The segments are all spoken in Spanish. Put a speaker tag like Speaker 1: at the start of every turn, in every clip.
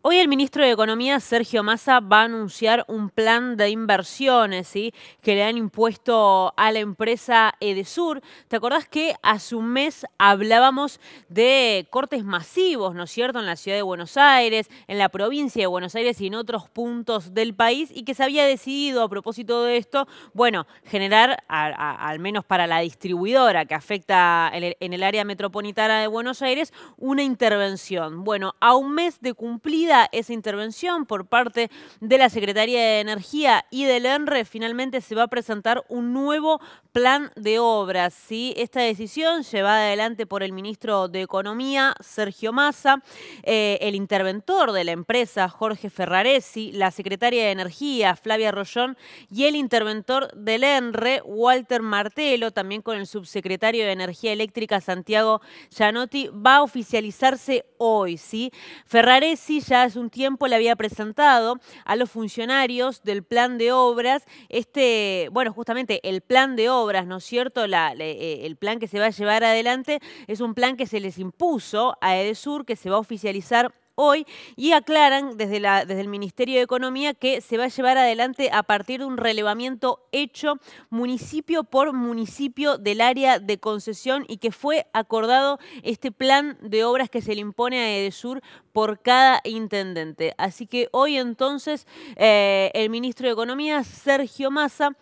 Speaker 1: Hoy el ministro de Economía, Sergio Massa, va a anunciar un plan de inversiones ¿sí? que le han impuesto a la empresa Edesur. ¿Te acordás que hace un mes hablábamos de cortes masivos, ¿no es cierto?, en la ciudad de Buenos Aires, en la provincia de Buenos Aires y en otros puntos del país y que se había decidido a propósito de esto, bueno, generar, al menos para la distribuidora que afecta en el, área metropolitana de Buenos Aires, una intervención. Bueno, a un mes de cumplir esa intervención por parte de la Secretaría de Energía y del ENRE, finalmente se va a presentar un nuevo plan de obras. ¿sí? Esta decisión llevada adelante por el ministro de Economía, Sergio Massa, eh, el interventor de la empresa, Jorge Ferraresi, la secretaria de Energía, Flavia Rollón, y el interventor del ENRE, Walter Martelo, también con el subsecretario de Energía Eléctrica, Santiago Gianotti, va a oficializarse hoy. ¿sí? Ferraresi ya hace un tiempo le había presentado a los funcionarios del plan de obras, este, bueno, justamente el plan de obras, ¿no es cierto? Eh, el plan que se va a llevar adelante es un plan que se les impuso a EDESUR, que se va a oficializar hoy y aclaran desde, desde el Ministerio de Economía que se va a llevar adelante a partir de un relevamiento hecho municipio por municipio del área de concesión y que fue acordado este plan de obras que se le impone a Edesur por cada intendente. Así que hoy entonces eh, el ministro de Economía, Sergio Massa,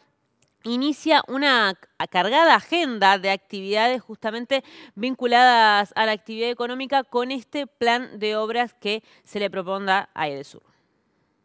Speaker 1: inicia una cargada agenda de actividades justamente vinculadas a la actividad económica con este plan de obras que se le proponga a EDESUR.